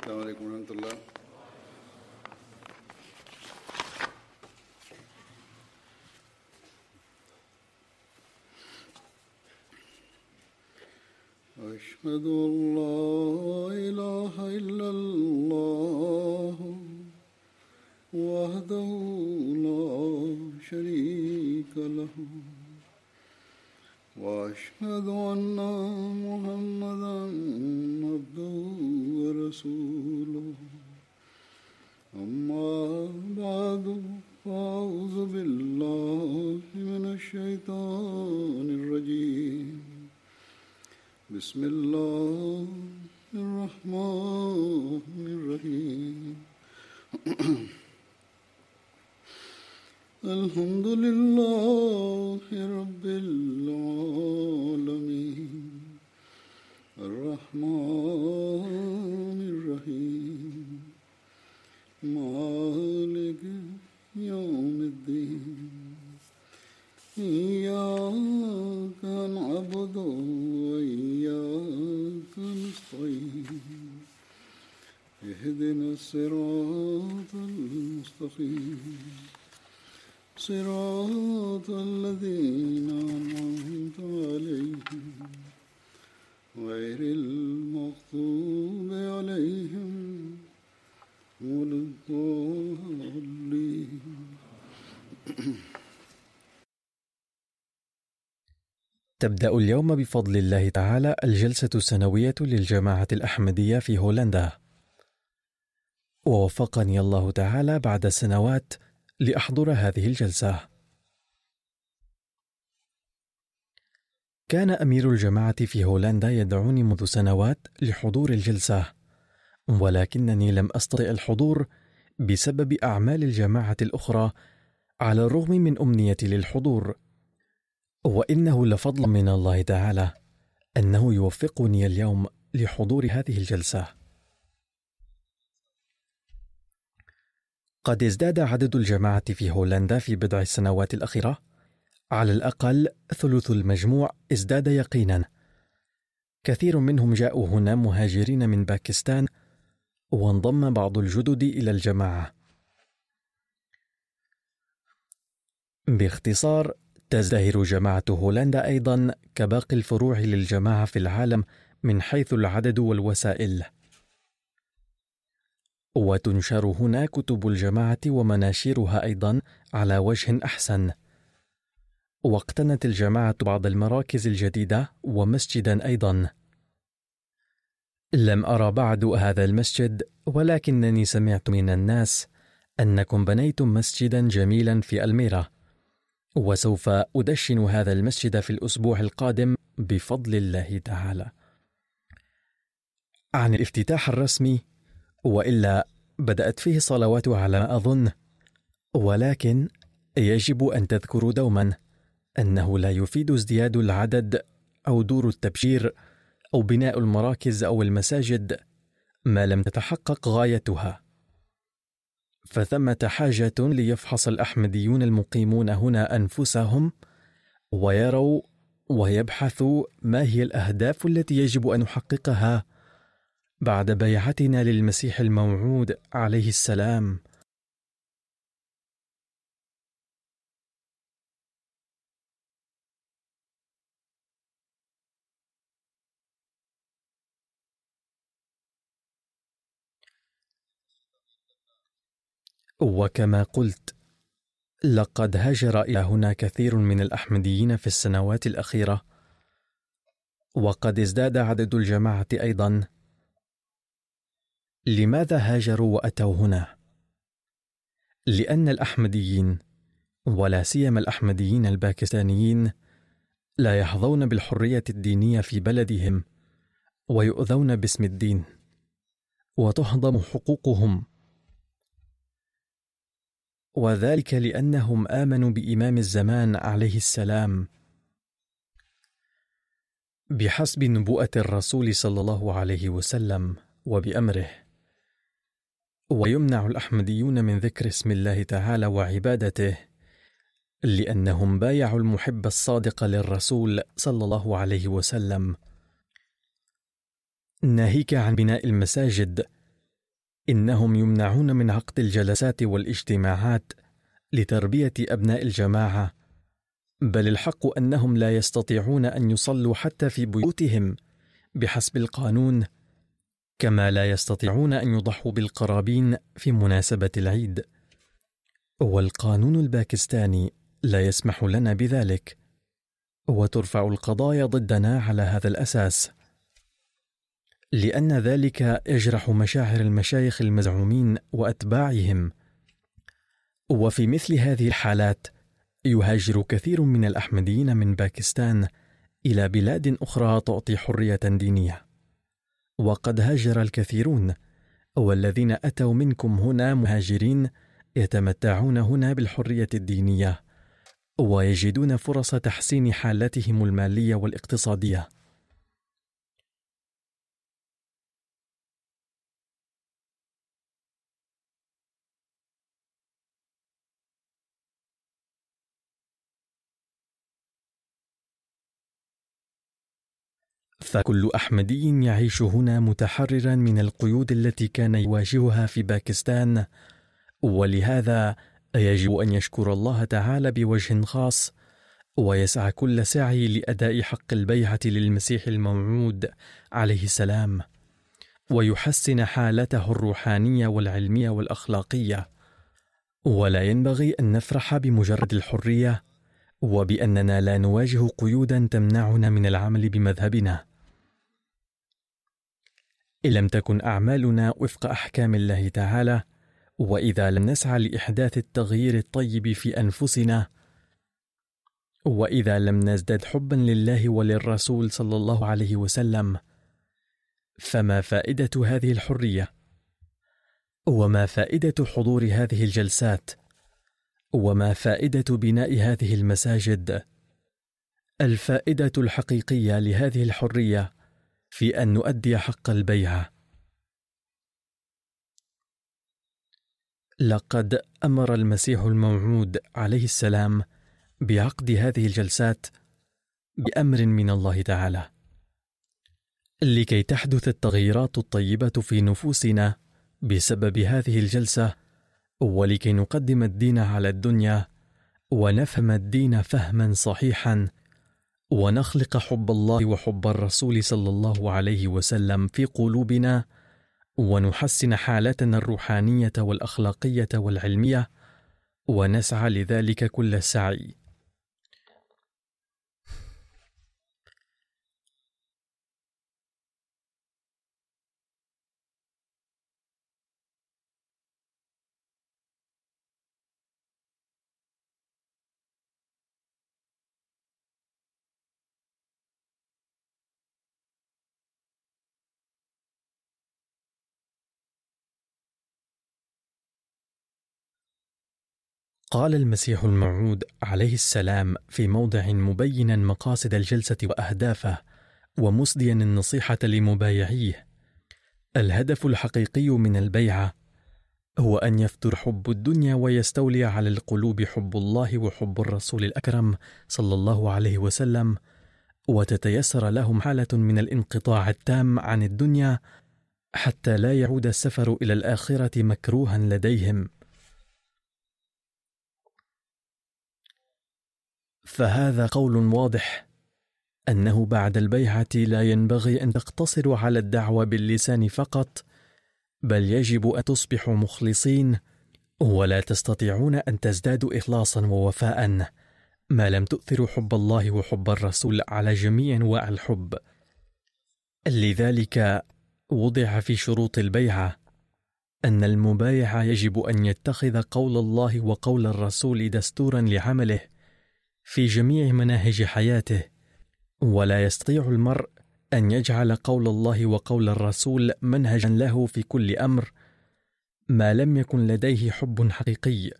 Selamun Aleyküm ve Rahmetullah. أشهد أن صراط الذين أنعمت عليهم غير المغضوب عليهم ولا الضالين تبدأ اليوم بفضل الله تعالى الجلسة السنوية للجماعة الأحمدية في هولندا ووفقني الله تعالى بعد سنوات لاحضر هذه الجلسه كان امير الجماعه في هولندا يدعوني منذ سنوات لحضور الجلسه ولكنني لم استطع الحضور بسبب اعمال الجماعه الاخرى على الرغم من امنيتي للحضور وانه لفضل من الله تعالى انه يوفقني اليوم لحضور هذه الجلسه قد ازداد عدد الجماعة في هولندا في بضع السنوات الأخيرة على الأقل ثلث المجموع ازداد يقينا كثير منهم جاءوا هنا مهاجرين من باكستان وانضم بعض الجدد إلى الجماعة باختصار تزدهر جماعة هولندا أيضا كباقي الفروع للجماعة في العالم من حيث العدد والوسائل وتنشر هنا كتب الجماعة ومناشيرها أيضا على وجه أحسن. واقتنت الجماعة بعض المراكز الجديدة ومسجدا أيضا. لم أرى بعد هذا المسجد ولكنني سمعت من الناس أنكم بنيتم مسجدا جميلا في ألميرة. وسوف أدشن هذا المسجد في الأسبوع القادم بفضل الله تعالى. عن الافتتاح الرسمي والا بدات فيه الصلوات على ما اظن ولكن يجب ان تذكروا دوما انه لا يفيد ازدياد العدد او دور التبشير او بناء المراكز او المساجد ما لم تتحقق غايتها فثمه حاجه ليفحص الاحمديون المقيمون هنا انفسهم ويروا ويبحثوا ما هي الاهداف التي يجب ان نحققها بعد بيعتنا للمسيح الموعود عليه السلام وكما قلت لقد هاجر الى هنا كثير من الاحمديين في السنوات الاخيره وقد ازداد عدد الجماعه ايضا لماذا هاجروا واتوا هنا لان الاحمديين ولا سيما الاحمديين الباكستانيين لا يحظون بالحريه الدينيه في بلدهم ويؤذون باسم الدين وتهضم حقوقهم وذلك لانهم امنوا بامام الزمان عليه السلام بحسب نبوءه الرسول صلى الله عليه وسلم وبامره ويمنع الأحمديون من ذكر اسم الله تعالى وعبادته لأنهم بايعوا المحب الصادق للرسول صلى الله عليه وسلم ناهيك عن بناء المساجد إنهم يمنعون من عقد الجلسات والاجتماعات لتربية أبناء الجماعة بل الحق أنهم لا يستطيعون أن يصلوا حتى في بيوتهم بحسب القانون كما لا يستطيعون أن يضحوا بالقرابين في مناسبة العيد والقانون الباكستاني لا يسمح لنا بذلك وترفع القضايا ضدنا على هذا الأساس لأن ذلك يجرح مشاعر المشايخ المزعومين وأتباعهم وفي مثل هذه الحالات يهاجر كثير من الأحمديين من باكستان إلى بلاد أخرى تعطي حرية دينية وقد هاجر الكثيرون والذين اتوا منكم هنا مهاجرين يتمتعون هنا بالحريه الدينيه ويجدون فرص تحسين حالتهم الماليه والاقتصاديه فكل أحمدي يعيش هنا متحررا من القيود التي كان يواجهها في باكستان ولهذا يجب أن يشكر الله تعالى بوجه خاص ويسعى كل سعي لأداء حق البيعة للمسيح الموعود عليه السلام ويحسن حالته الروحانية والعلمية والأخلاقية ولا ينبغي أن نفرح بمجرد الحرية وبأننا لا نواجه قيودا تمنعنا من العمل بمذهبنا إن لم تكن أعمالنا وفق أحكام الله تعالى، وإذا لم نسعى لإحداث التغيير الطيب في أنفسنا، وإذا لم نزدد حبا لله وللرسول صلى الله عليه وسلم، فما فائدة هذه الحرية؟ وما فائدة حضور هذه الجلسات؟ وما فائدة بناء هذه المساجد؟ الفائدة الحقيقية لهذه الحرية في ان نؤدي حق البيعه لقد امر المسيح الموعود عليه السلام بعقد هذه الجلسات بامر من الله تعالى لكي تحدث التغييرات الطيبه في نفوسنا بسبب هذه الجلسه ولكي نقدم الدين على الدنيا ونفهم الدين فهما صحيحا ونخلق حب الله وحب الرسول صلى الله عليه وسلم في قلوبنا ونحسن حالتنا الروحانيه والاخلاقيه والعلميه ونسعى لذلك كل السعي قال المسيح الموعود عليه السلام في موضع مبينا مقاصد الجلسه واهدافه ومسديا النصيحه لمبايعيه الهدف الحقيقي من البيعه هو ان يفتر حب الدنيا ويستولي على القلوب حب الله وحب الرسول الاكرم صلى الله عليه وسلم وتتيسر لهم حاله من الانقطاع التام عن الدنيا حتى لا يعود السفر الى الاخره مكروها لديهم فهذا قول واضح انه بعد البيعه لا ينبغي ان تقتصر على الدعوه باللسان فقط بل يجب ان تصبحوا مخلصين ولا تستطيعون ان تزدادوا اخلاصا ووفاء ما لم تؤثروا حب الله وحب الرسول على جميع انواع الحب لذلك وضع في شروط البيعه ان المبايع يجب ان يتخذ قول الله وقول الرسول دستورا لعمله في جميع مناهج حياته ولا يستطيع المرء ان يجعل قول الله وقول الرسول منهجا له في كل امر ما لم يكن لديه حب حقيقي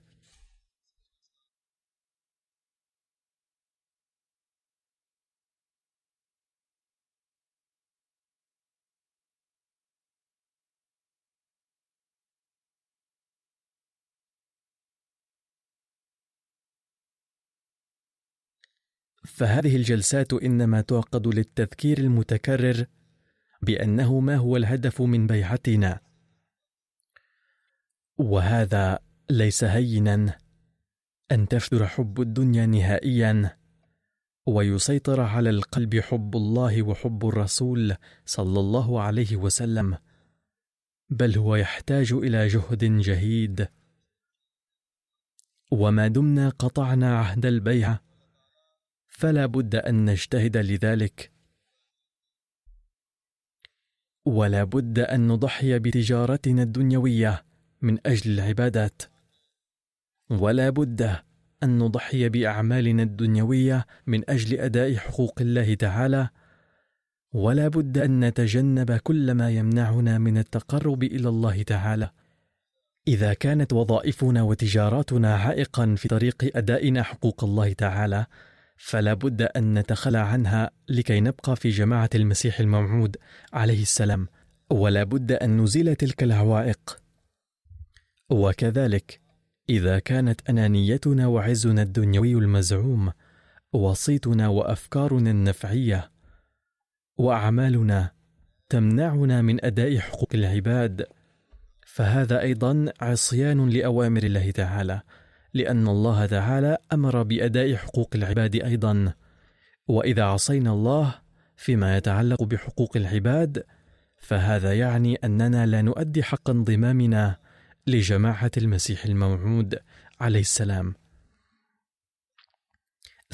فهذه الجلسات انما تعقد للتذكير المتكرر بانه ما هو الهدف من بيعتنا وهذا ليس هينا ان تفتر حب الدنيا نهائيا ويسيطر على القلب حب الله وحب الرسول صلى الله عليه وسلم بل هو يحتاج الى جهد جهيد وما دمنا قطعنا عهد البيعه فلا بد ان نجتهد لذلك ولا بد ان نضحي بتجارتنا الدنيويه من اجل العبادات ولا بد ان نضحي باعمالنا الدنيويه من اجل اداء حقوق الله تعالى ولا بد ان نتجنب كل ما يمنعنا من التقرب الى الله تعالى اذا كانت وظائفنا وتجاراتنا عائقا في طريق ادائنا حقوق الله تعالى فلا بد ان نتخلى عنها لكي نبقى في جماعه المسيح الموعود عليه السلام ولا بد ان نزيل تلك العوائق وكذلك اذا كانت انانيتنا وعزنا الدنيوي المزعوم وصيتنا وافكارنا النفعيه واعمالنا تمنعنا من اداء حقوق العباد فهذا ايضا عصيان لاوامر الله تعالى لان الله تعالى امر باداء حقوق العباد ايضا واذا عصينا الله فيما يتعلق بحقوق العباد فهذا يعني اننا لا نؤدي حق انضمامنا لجماعه المسيح الموعود عليه السلام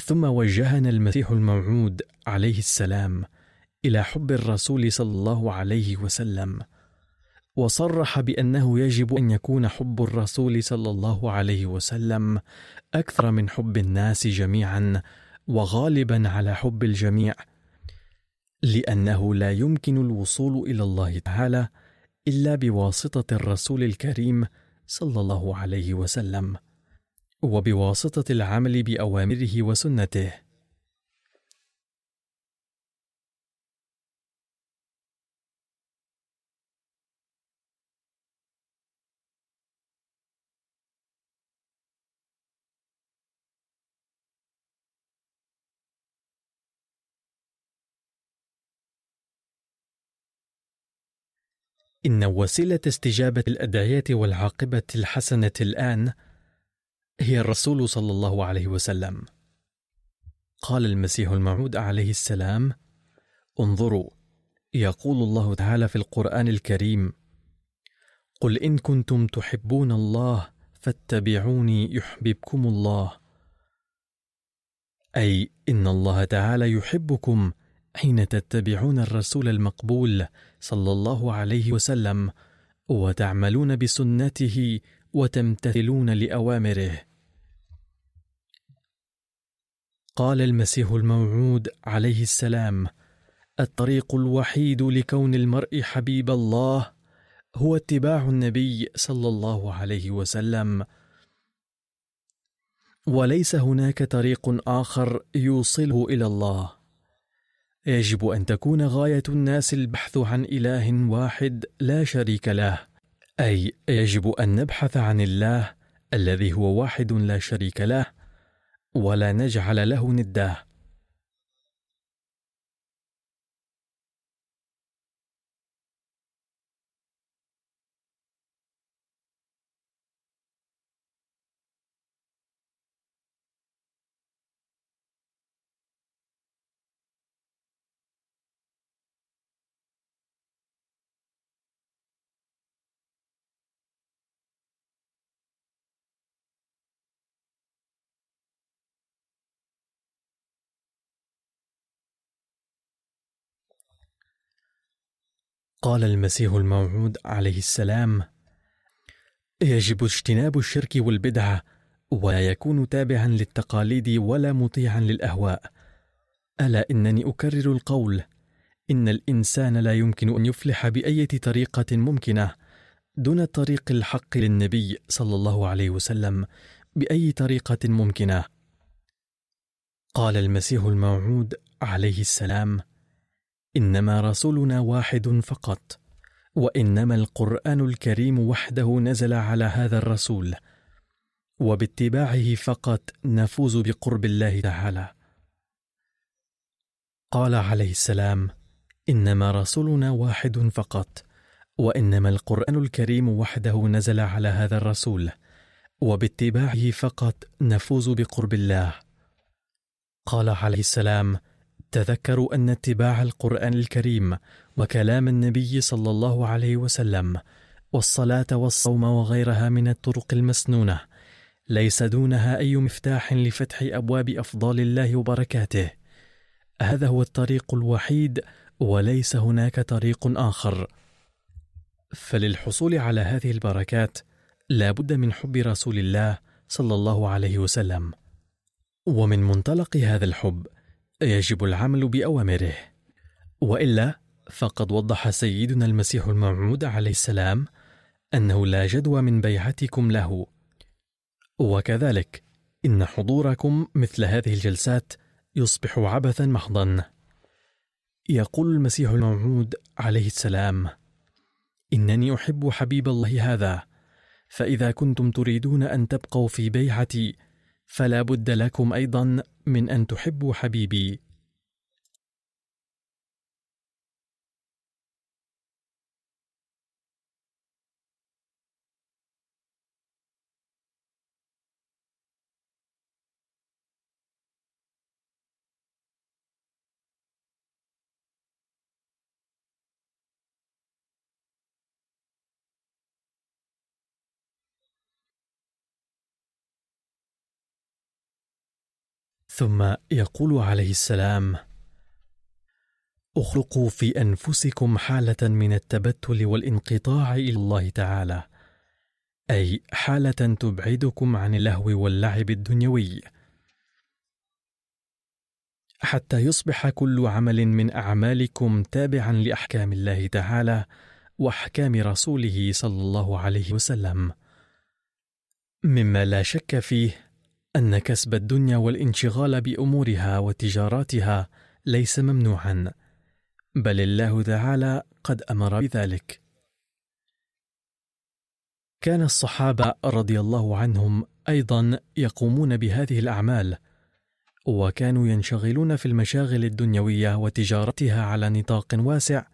ثم وجهنا المسيح الموعود عليه السلام الى حب الرسول صلى الله عليه وسلم وصرح بانه يجب ان يكون حب الرسول صلى الله عليه وسلم اكثر من حب الناس جميعا وغالبا على حب الجميع لانه لا يمكن الوصول الى الله تعالى الا بواسطه الرسول الكريم صلى الله عليه وسلم وبواسطه العمل باوامره وسنته إن وسيلة استجابة الأدعية والعاقبة الحسنة الآن هي الرسول صلى الله عليه وسلم. قال المسيح الموعود عليه السلام: انظروا يقول الله تعالى في القرآن الكريم: قل إن كنتم تحبون الله فاتبعوني يحببكم الله. أي إن الله تعالى يحبكم حين تتبعون الرسول المقبول صلى الله عليه وسلم وتعملون بسنته وتمتثلون لاوامره قال المسيح الموعود عليه السلام الطريق الوحيد لكون المرء حبيب الله هو اتباع النبي صلى الله عليه وسلم وليس هناك طريق اخر يوصله الى الله يجب ان تكون غايه الناس البحث عن اله واحد لا شريك له اي يجب ان نبحث عن الله الذي هو واحد لا شريك له ولا نجعل له نده قال المسيح الموعود عليه السلام يجب اجتناب الشرك والبدعه ولا يكون تابعا للتقاليد ولا مطيعا للاهواء الا انني اكرر القول ان الانسان لا يمكن ان يفلح باي طريقه ممكنه دون الطريق الحق للنبي صلى الله عليه وسلم باي طريقه ممكنه قال المسيح الموعود عليه السلام انما رسولنا واحد فقط وانما القران الكريم وحده نزل على هذا الرسول وباتباعه فقط نفوز بقرب الله تعالى قال عليه السلام انما رسولنا واحد فقط وانما القران الكريم وحده نزل على هذا الرسول وباتباعه فقط نفوز بقرب الله قال عليه السلام تذكروا أن اتباع القرآن الكريم وكلام النبي صلى الله عليه وسلم والصلاة والصوم وغيرها من الطرق المسنونة ليس دونها أي مفتاح لفتح أبواب أفضال الله وبركاته هذا هو الطريق الوحيد وليس هناك طريق آخر فللحصول على هذه البركات لا بد من حب رسول الله صلى الله عليه وسلم ومن منطلق هذا الحب يجب العمل باوامره والا فقد وضح سيدنا المسيح الموعود عليه السلام انه لا جدوى من بيعتكم له وكذلك ان حضوركم مثل هذه الجلسات يصبح عبثا محضا يقول المسيح الموعود عليه السلام انني احب حبيب الله هذا فاذا كنتم تريدون ان تبقوا في بيعتي فلا بد لكم ايضا من ان تحبوا حبيبي ثم يقول عليه السلام اخلقوا في انفسكم حاله من التبتل والانقطاع الى الله تعالى اي حاله تبعدكم عن اللهو واللعب الدنيوي حتى يصبح كل عمل من اعمالكم تابعا لاحكام الله تعالى واحكام رسوله صلى الله عليه وسلم مما لا شك فيه أن كسب الدنيا والانشغال بأمورها وتجاراتها ليس ممنوعا بل الله تعالى قد أمر بذلك كان الصحابة رضي الله عنهم أيضا يقومون بهذه الأعمال وكانوا ينشغلون في المشاغل الدنيوية وتجارتها على نطاق واسع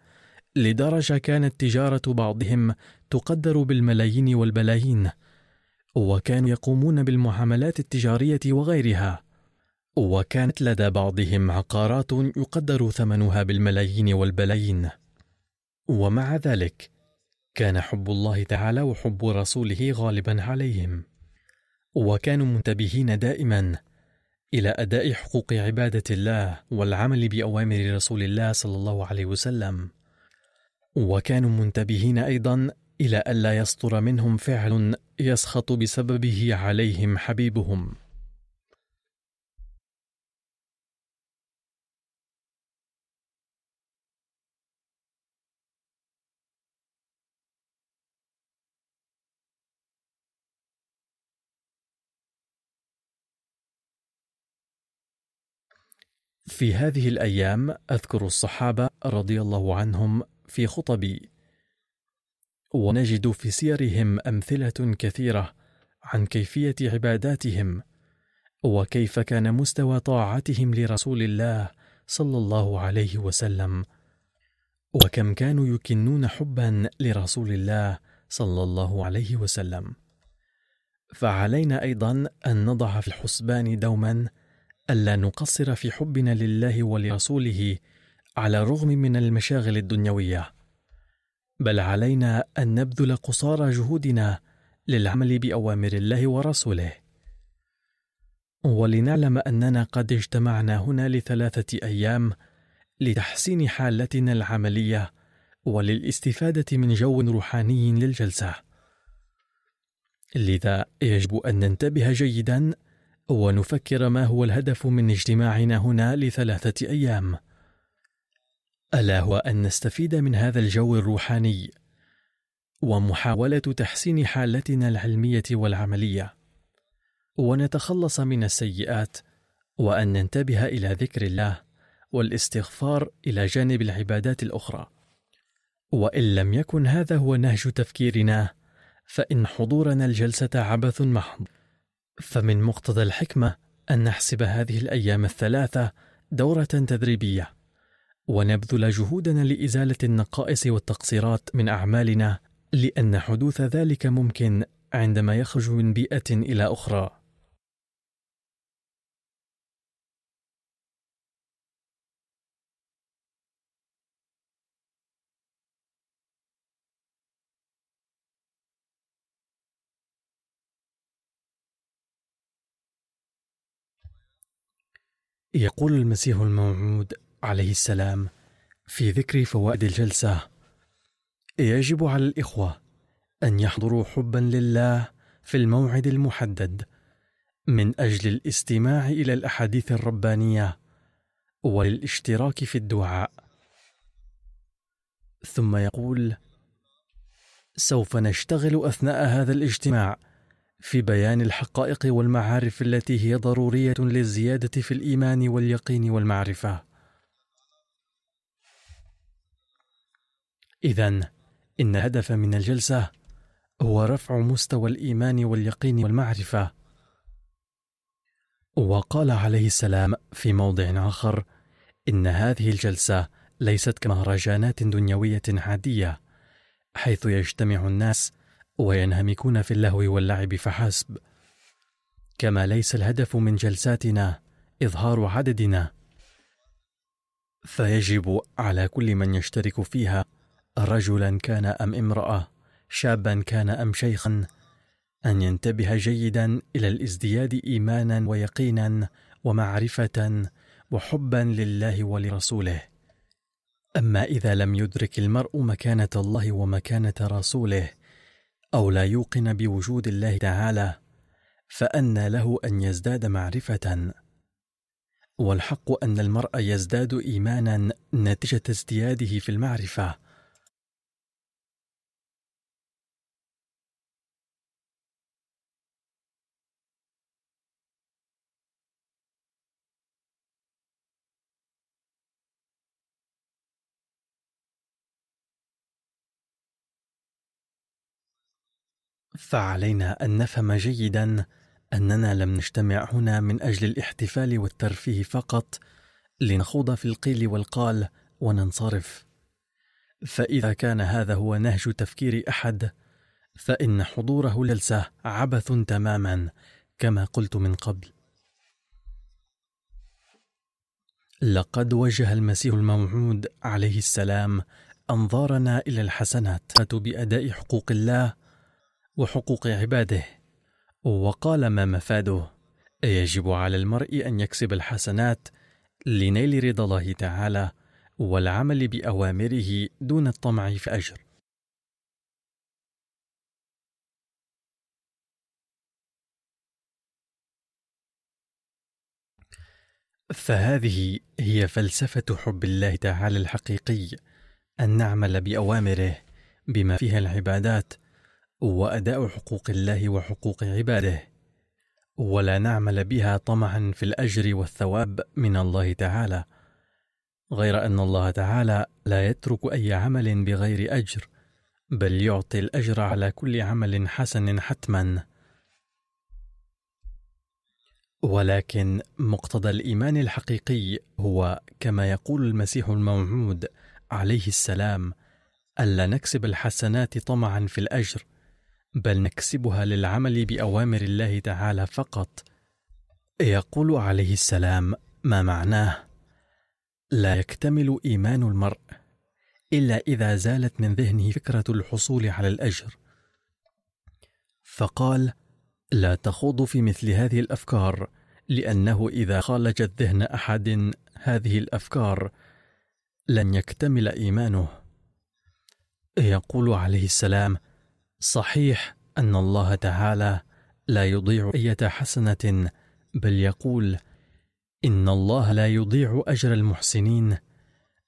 لدرجة كانت تجارة بعضهم تقدر بالملايين والبلايين وكانوا يقومون بالمعاملات التجارية وغيرها وكانت لدى بعضهم عقارات يقدر ثمنها بالملايين والبلايين ومع ذلك كان حب الله تعالى وحب رسوله غالبا عليهم وكانوا منتبهين دائما الى اداء حقوق عباده الله والعمل باوامر رسول الله صلى الله عليه وسلم وكانوا منتبهين ايضا الى الا يصدر منهم فعل يسخط بسببه عليهم حبيبهم في هذه الايام اذكر الصحابه رضي الله عنهم في خطبي ونجد في سيرهم امثله كثيره عن كيفيه عباداتهم وكيف كان مستوى طاعتهم لرسول الله صلى الله عليه وسلم وكم كانوا يكنون حبا لرسول الله صلى الله عليه وسلم فعلينا ايضا ان نضع في الحسبان دوما الا نقصر في حبنا لله ولرسوله على الرغم من المشاغل الدنيويه بل علينا ان نبذل قصارى جهودنا للعمل باوامر الله ورسوله ولنعلم اننا قد اجتمعنا هنا لثلاثه ايام لتحسين حالتنا العمليه وللاستفاده من جو روحاني للجلسه لذا يجب ان ننتبه جيدا ونفكر ما هو الهدف من اجتماعنا هنا لثلاثه ايام الا هو ان نستفيد من هذا الجو الروحاني ومحاوله تحسين حالتنا العلميه والعمليه ونتخلص من السيئات وان ننتبه الى ذكر الله والاستغفار الى جانب العبادات الاخرى وان لم يكن هذا هو نهج تفكيرنا فان حضورنا الجلسه عبث محض فمن مقتضى الحكمه ان نحسب هذه الايام الثلاثه دوره تدريبيه ونبذل جهودنا لازاله النقائص والتقصيرات من اعمالنا لان حدوث ذلك ممكن عندما يخرج من بيئه الى اخرى يقول المسيح الموعود عليه السلام في ذكر فوائد الجلسة يجب على الإخوة أن يحضروا حبا لله في الموعد المحدد من أجل الاستماع إلى الأحاديث الربانية وللاشتراك في الدعاء ثم يقول سوف نشتغل أثناء هذا الاجتماع في بيان الحقائق والمعارف التي هي ضرورية للزيادة في الإيمان واليقين والمعرفة إذا إن هدف من الجلسة هو رفع مستوى الإيمان واليقين والمعرفة. وقال عليه السلام في موضع آخر: إن هذه الجلسة ليست كمهرجانات دنيوية عادية، حيث يجتمع الناس وينهمكون في اللهو واللعب فحسب. كما ليس الهدف من جلساتنا إظهار عددنا، فيجب على كل من يشترك فيها رجلا كان ام امراه شابا كان ام شيخا ان ينتبه جيدا الى الازدياد ايمانا ويقينا ومعرفه وحبا لله ولرسوله اما اذا لم يدرك المرء مكانه الله ومكانه رسوله او لا يوقن بوجود الله تعالى فانى له ان يزداد معرفه والحق ان المرء يزداد ايمانا نتيجه ازدياده في المعرفه فعلينا ان نفهم جيدا اننا لم نجتمع هنا من اجل الاحتفال والترفيه فقط لنخوض في القيل والقال وننصرف فاذا كان هذا هو نهج تفكير احد فان حضوره للسه عبث تماما كما قلت من قبل لقد وجه المسيح الموعود عليه السلام انظارنا الى الحسنات باداء حقوق الله وحقوق عباده وقال ما مفاده يجب على المرء ان يكسب الحسنات لنيل رضا الله تعالى والعمل باوامره دون الطمع في اجر فهذه هي فلسفه حب الله تعالى الحقيقي ان نعمل باوامره بما فيها العبادات واداء حقوق الله وحقوق عباده ولا نعمل بها طمعا في الاجر والثواب من الله تعالى غير ان الله تعالى لا يترك اي عمل بغير اجر بل يعطي الاجر على كل عمل حسن حتما ولكن مقتضى الايمان الحقيقي هو كما يقول المسيح الموعود عليه السلام الا نكسب الحسنات طمعا في الاجر بل نكسبها للعمل باوامر الله تعالى فقط يقول عليه السلام ما معناه لا يكتمل ايمان المرء الا اذا زالت من ذهنه فكره الحصول على الاجر فقال لا تخوض في مثل هذه الافكار لانه اذا خالجت ذهن احد هذه الافكار لن يكتمل ايمانه يقول عليه السلام صحيح ان الله تعالى لا يضيع اية حسنه بل يقول ان الله لا يضيع اجر المحسنين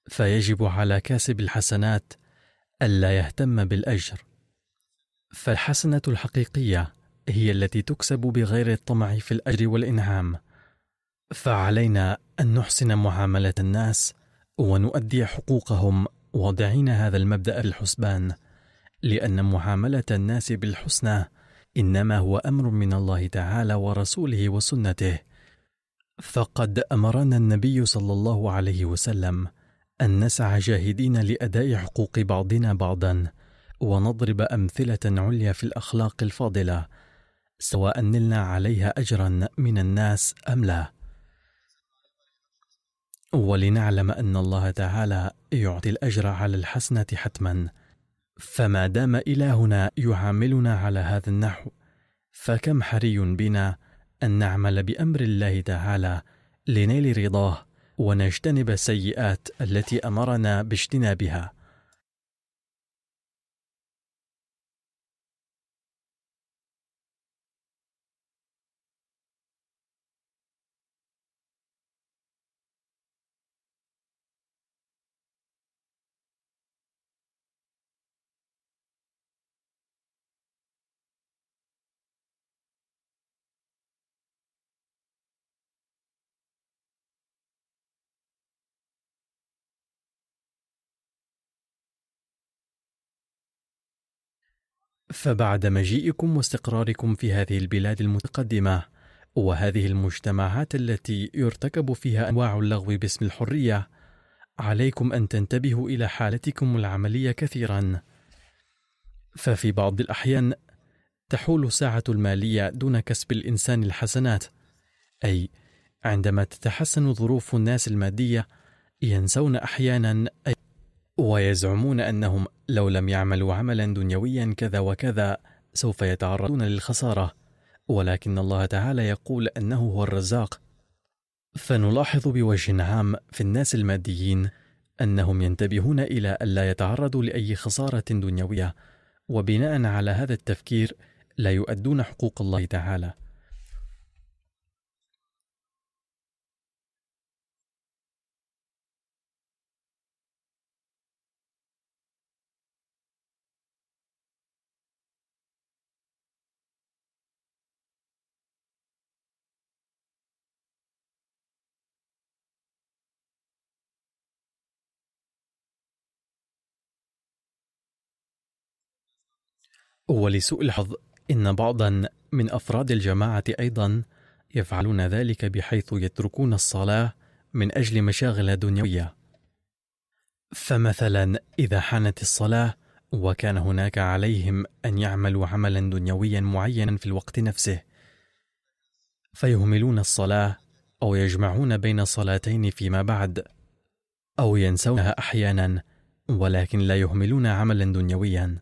فيجب على كاسب الحسنات الا يهتم بالاجر فالحسنه الحقيقيه هي التي تكسب بغير الطمع في الاجر والانعام فعلينا ان نحسن معامله الناس ونؤدي حقوقهم واضعين هذا المبدا في الحسبان لان معامله الناس بالحسنى انما هو امر من الله تعالى ورسوله وسنته فقد امرنا النبي صلى الله عليه وسلم ان نسعى جاهدين لاداء حقوق بعضنا بعضا ونضرب امثله عليا في الاخلاق الفاضله سواء نلنا عليها اجرا من الناس ام لا ولنعلم ان الله تعالى يعطي الاجر على الحسنه حتما فما دام إلهنا يعاملنا على هذا النحو فكم حري بنا أن نعمل بأمر الله تعالى لنيل رضاه ونجتنب السيئات التي أمرنا باجتنابها فبعد مجيئكم واستقراركم في هذه البلاد المتقدمة وهذه المجتمعات التي يرتكب فيها أنواع اللغو باسم الحرية عليكم أن تنتبهوا إلى حالتكم العملية كثيرا ففي بعض الأحيان تحول ساعة المالية دون كسب الإنسان الحسنات أي عندما تتحسن ظروف الناس المادية ينسون أحيانا أي ويزعمون أنهم لو لم يعملوا عملا دنيويا كذا وكذا سوف يتعرضون للخسارة ولكن الله تعالى يقول أنه هو الرزاق فنلاحظ بوجه عام في الناس الماديين أنهم ينتبهون إلى ألا يتعرضوا لأي خسارة دنيوية وبناء على هذا التفكير لا يؤدون حقوق الله تعالى ولسوء الحظ إن بعضا من أفراد الجماعة أيضا يفعلون ذلك بحيث يتركون الصلاة من أجل مشاغل دنيوية. فمثلا إذا حانت الصلاة وكان هناك عليهم أن يعملوا عملا دنيويا معينا في الوقت نفسه، فيهملون الصلاة أو يجمعون بين صلاتين فيما بعد، أو ينسونها أحيانا ولكن لا يهملون عملا دنيويا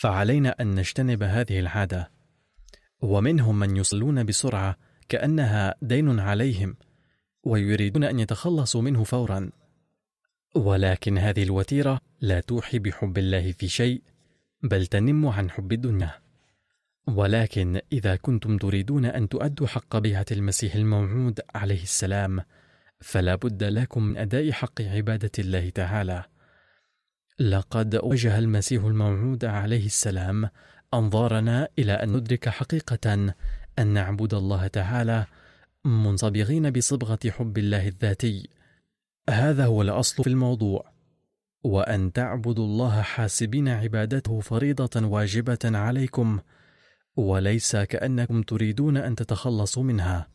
فعلينا أن نجتنب هذه العادة ومنهم من يصلون بسرعة كأنها دين عليهم ويريدون أن يتخلصوا منه فورا ولكن هذه الوتيرة لا توحي بحب الله في شيء بل تنم عن حب الدنيا ولكن إذا كنتم تريدون أن تؤدوا حق بيعة المسيح الموعود عليه السلام فلا بد لكم من أداء حق عبادة الله تعالى لقد واجه المسيح الموعود عليه السلام انظارنا الى ان ندرك حقيقه ان نعبد الله تعالى منصبغين بصبغه حب الله الذاتي هذا هو الاصل في الموضوع وان تعبدوا الله حاسبين عبادته فريضه واجبه عليكم وليس كانكم تريدون ان تتخلصوا منها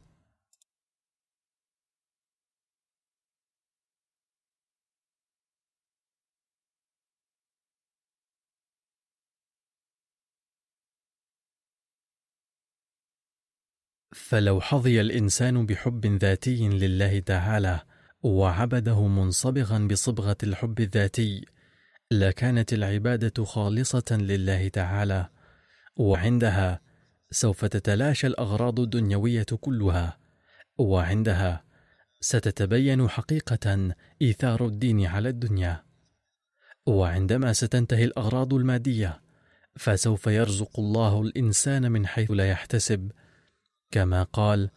فلو حظي الانسان بحب ذاتي لله تعالى وعبده منصبغا بصبغه الحب الذاتي لكانت العباده خالصه لله تعالى وعندها سوف تتلاشى الاغراض الدنيويه كلها وعندها ستتبين حقيقه ايثار الدين على الدنيا وعندما ستنتهي الاغراض الماديه فسوف يرزق الله الانسان من حيث لا يحتسب كما قال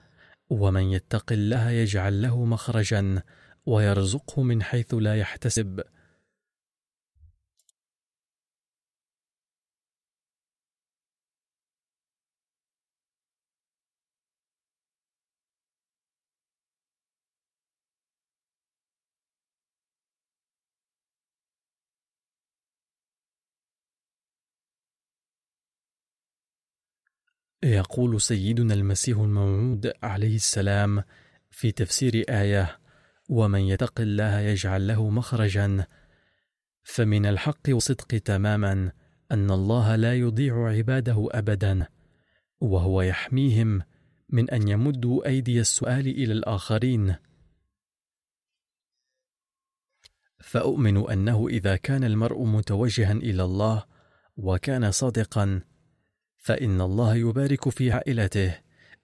ومن يتق الله يجعل له مخرجا ويرزقه من حيث لا يحتسب يقول سيدنا المسيح الموعود عليه السلام في تفسير آية: "ومن يتق الله يجعل له مخرجا" فمن الحق والصدق تماما أن الله لا يضيع عباده أبدا، وهو يحميهم من أن يمدوا أيدي السؤال إلى الآخرين. فأؤمن أنه إذا كان المرء متوجها إلى الله وكان صادقا فان الله يبارك في عائلته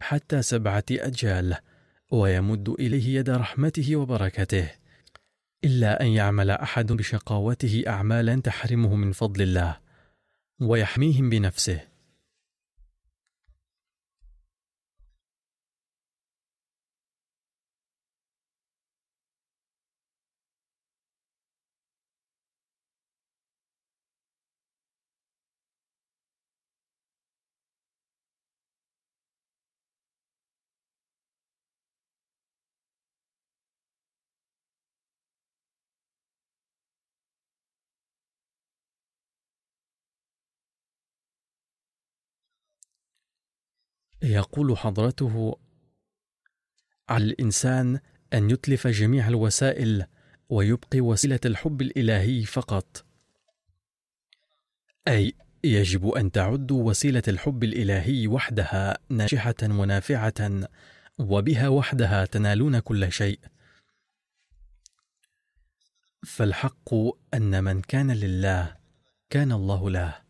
حتى سبعه اجيال ويمد اليه يد رحمته وبركته الا ان يعمل احد بشقاوته اعمالا تحرمه من فضل الله ويحميهم بنفسه يقول حضرته على الانسان ان يتلف جميع الوسائل ويبقي وسيله الحب الالهي فقط اي يجب ان تعد وسيله الحب الالهي وحدها ناجحه ونافعه وبها وحدها تنالون كل شيء فالحق ان من كان لله كان الله له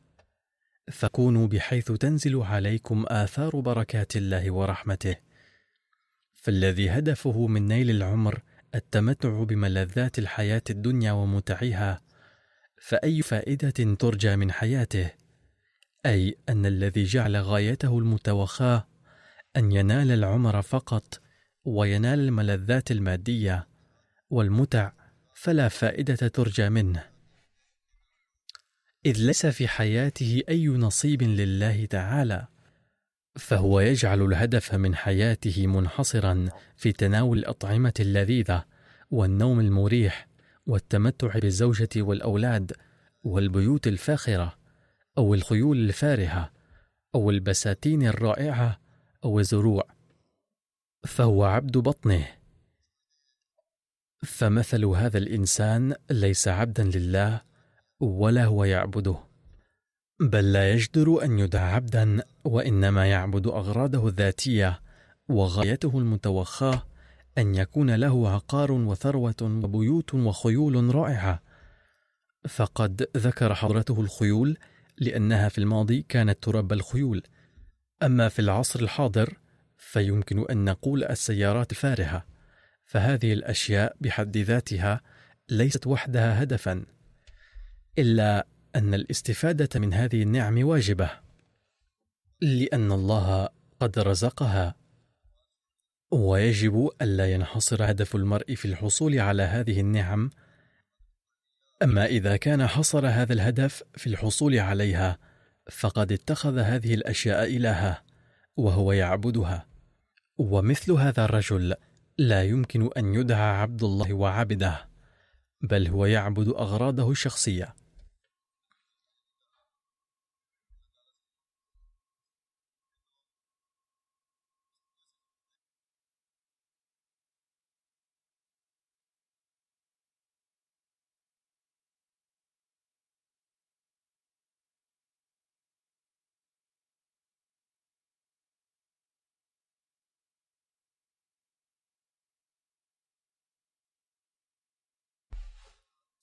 فكونوا بحيث تنزل عليكم آثار بركات الله ورحمته فالذي هدفه من نيل العمر التمتع بملذات الحياة الدنيا ومتعها فأي فائدة ترجى من حياته أي أن الذي جعل غايته المتوخاة أن ينال العمر فقط وينال الملذات المادية والمتع فلا فائدة ترجى منه إذ ليس في حياته أي نصيب لله تعالى فهو يجعل الهدف من حياته منحصرا في تناول الأطعمة اللذيذة والنوم المريح والتمتع بالزوجة والأولاد والبيوت الفاخرة أو الخيول الفارهة أو البساتين الرائعة أو الزروع فهو عبد بطنه فمثل هذا الإنسان ليس عبدا لله ولا هو يعبده بل لا يجدر ان يدعى عبدا وانما يعبد اغراضه الذاتيه وغايته المتوخاه ان يكون له عقار وثروه وبيوت وخيول رائعه فقد ذكر حضرته الخيول لانها في الماضي كانت تربى الخيول اما في العصر الحاضر فيمكن ان نقول السيارات الفارهه فهذه الاشياء بحد ذاتها ليست وحدها هدفا الا ان الاستفاده من هذه النعم واجبه لان الله قد رزقها ويجب الا ينحصر هدف المرء في الحصول على هذه النعم اما اذا كان حصر هذا الهدف في الحصول عليها فقد اتخذ هذه الاشياء الها وهو يعبدها ومثل هذا الرجل لا يمكن ان يدعى عبد الله وعبده بل هو يعبد اغراضه الشخصيه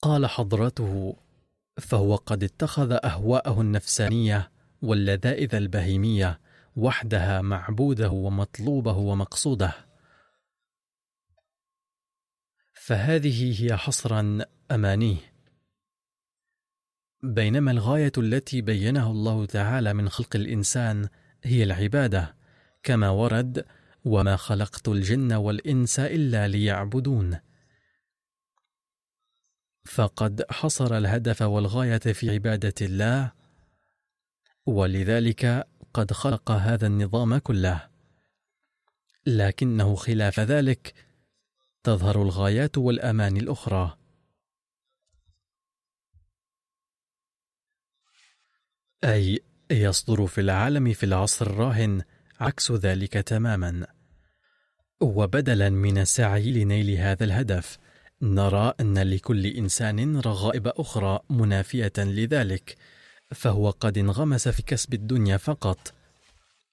قال حضرته فهو قد اتخذ اهواءه النفسانيه واللذائذ البهيميه وحدها معبوده ومطلوبه ومقصوده فهذه هي حصرا امانيه بينما الغايه التي بينه الله تعالى من خلق الانسان هي العباده كما ورد وما خلقت الجن والانس الا ليعبدون فقد حصر الهدف والغايه في عباده الله ولذلك قد خلق هذا النظام كله لكنه خلاف ذلك تظهر الغايات والامان الاخرى اي يصدر في العالم في العصر الراهن عكس ذلك تماما وبدلا من السعي لنيل هذا الهدف نرى أن لكل إنسان رغائب أخرى منافية لذلك، فهو قد انغمس في كسب الدنيا فقط،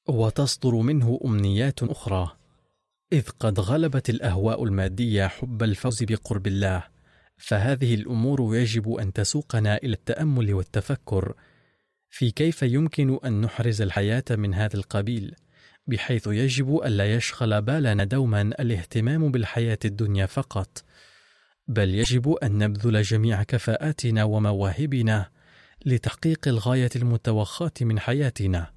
وتصدر منه أمنيات أخرى، إذ قد غلبت الأهواء المادية حب الفوز بقرب الله، فهذه الأمور يجب أن تسوقنا إلى التأمل والتفكر في كيف يمكن أن نحرز الحياة من هذا القبيل. بحيث يجب الا يشغل بالنا دوما الاهتمام بالحياه الدنيا فقط بل يجب ان نبذل جميع كفاءاتنا ومواهبنا لتحقيق الغايه المتوخاه من حياتنا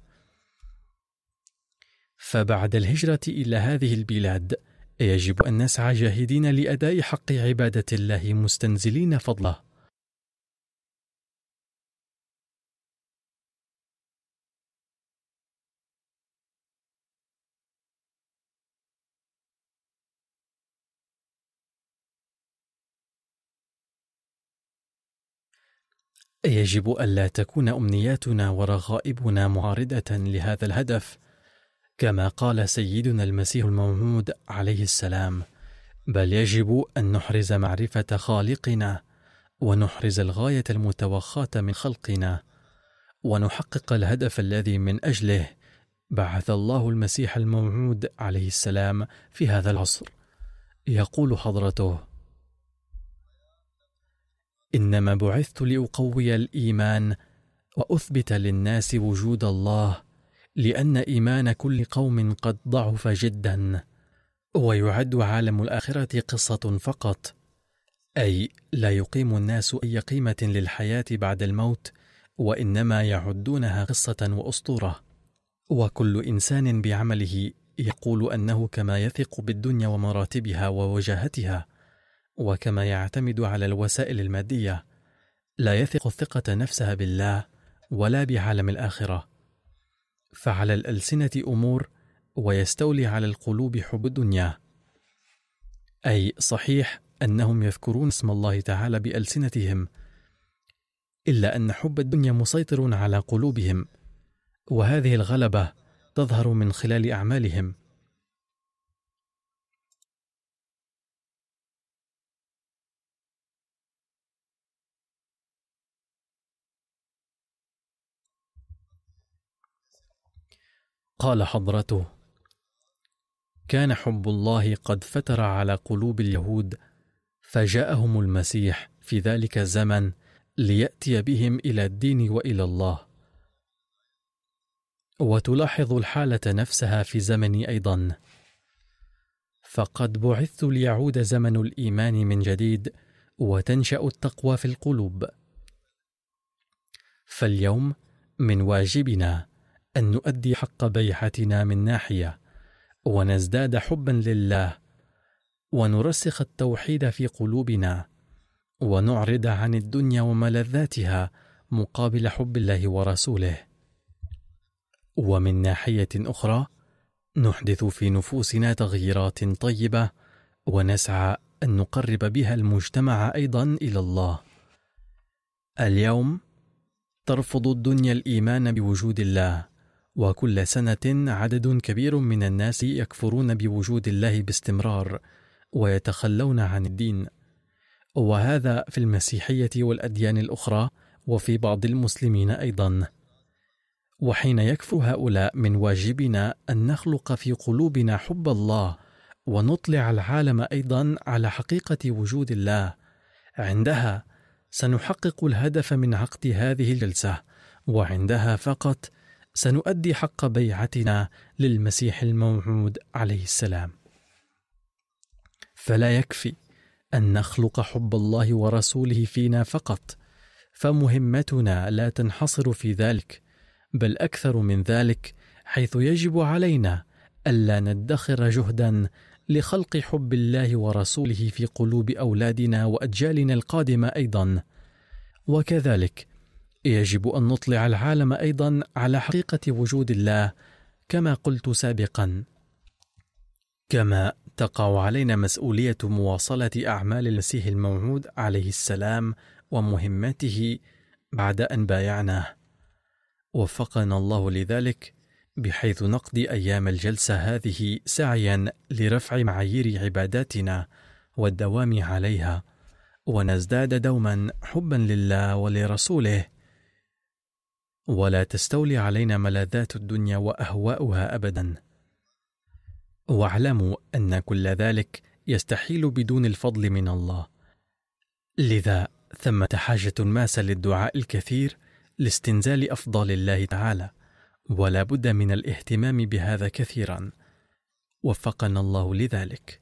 فبعد الهجره الى هذه البلاد يجب ان نسعى جاهدين لاداء حق عباده الله مستنزلين فضله يجب ألا تكون أمنياتنا ورغائبنا معارضة لهذا الهدف كما قال سيدنا المسيح الموعود عليه السلام بل يجب أن نحرز معرفة خالقنا ونحرز الغاية المتوخاة من خلقنا ونحقق الهدف الذي من أجله بعث الله المسيح الموعود عليه السلام في هذا العصر يقول حضرته انما بعثت لاقوي الايمان واثبت للناس وجود الله لان ايمان كل قوم قد ضعف جدا ويعد عالم الاخره قصه فقط اي لا يقيم الناس اي قيمه للحياه بعد الموت وانما يعدونها قصه واسطوره وكل انسان بعمله يقول انه كما يثق بالدنيا ومراتبها ووجاهتها وكما يعتمد على الوسائل المادية لا يثق الثقة نفسها بالله ولا بعالم الآخرة فعلى الألسنة أمور ويستولي على القلوب حب الدنيا أي صحيح أنهم يذكرون اسم الله تعالى بألسنتهم إلا أن حب الدنيا مسيطر على قلوبهم وهذه الغلبة تظهر من خلال أعمالهم قال حضرته كان حب الله قد فتر على قلوب اليهود فجاءهم المسيح في ذلك الزمن لياتي بهم الى الدين والى الله وتلاحظ الحاله نفسها في زمني ايضا فقد بعثت ليعود زمن الايمان من جديد وتنشا التقوى في القلوب فاليوم من واجبنا أن نؤدي حق بيعتنا من ناحية ونزداد حبا لله ونرسخ التوحيد في قلوبنا ونعرض عن الدنيا وملذاتها مقابل حب الله ورسوله ومن ناحيه اخرى نحدث في نفوسنا تغييرات طيبه ونسعى ان نقرب بها المجتمع ايضا الى الله اليوم ترفض الدنيا الايمان بوجود الله وكل سنه عدد كبير من الناس يكفرون بوجود الله باستمرار ويتخلون عن الدين وهذا في المسيحيه والاديان الاخرى وفي بعض المسلمين ايضا وحين يكفر هؤلاء من واجبنا ان نخلق في قلوبنا حب الله ونطلع العالم ايضا على حقيقه وجود الله عندها سنحقق الهدف من عقد هذه الجلسه وعندها فقط سنؤدي حق بيعتنا للمسيح الموعود عليه السلام فلا يكفي ان نخلق حب الله ورسوله فينا فقط فمهمتنا لا تنحصر في ذلك بل اكثر من ذلك حيث يجب علينا الا ندخر جهدا لخلق حب الله ورسوله في قلوب اولادنا واجيالنا القادمه ايضا وكذلك يجب ان نطلع العالم ايضا على حقيقه وجود الله كما قلت سابقا كما تقع علينا مسؤوليه مواصله اعمال المسيح الموعود عليه السلام ومهمته بعد ان بايعناه وفقنا الله لذلك بحيث نقضي ايام الجلسه هذه سعيا لرفع معايير عباداتنا والدوام عليها ونزداد دوما حبا لله ولرسوله ولا تستولي علينا ملاذات الدنيا واهواؤها ابدا واعلموا ان كل ذلك يستحيل بدون الفضل من الله لذا ثمه حاجه ماسه للدعاء الكثير لاستنزال افضال الله تعالى ولا بد من الاهتمام بهذا كثيرا وفقنا الله لذلك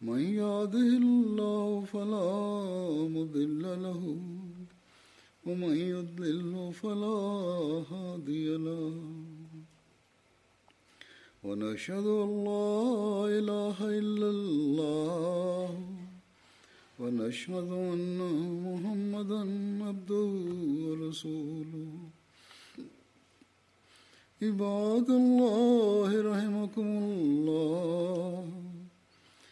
من يهده الله فلا مضل له ومن يضلل فلا هادي له ونشهد ان لا اله الا الله ونشهد ان محمدا عبده ورسوله عباد الله رحمكم الله